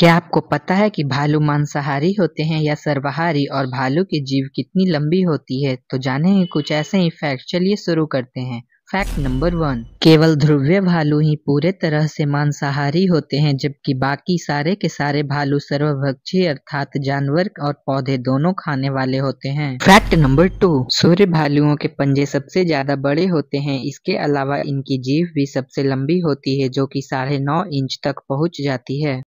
क्या आपको पता है कि भालू मांसाहारी होते हैं या सर्वाहारी और भालू की जीव कितनी लंबी होती है तो जानेंगे कुछ ऐसे ही फैक्ट चलिए शुरू करते हैं फैक्ट नंबर वन केवल ध्रुवीय भालू ही पूरे तरह से मांसाहारी होते हैं जबकि बाकी सारे के सारे भालू सर्वभक्षी अर्थात जानवर और पौधे दोनों खाने वाले होते हैं फैक्ट नंबर टू सूर्य भालुओं के पंजे सबसे ज्यादा बड़े होते हैं इसके अलावा इनकी जीव भी सबसे लंबी होती है जो कि साढ़े नौ इंच तक पहुंच जाती है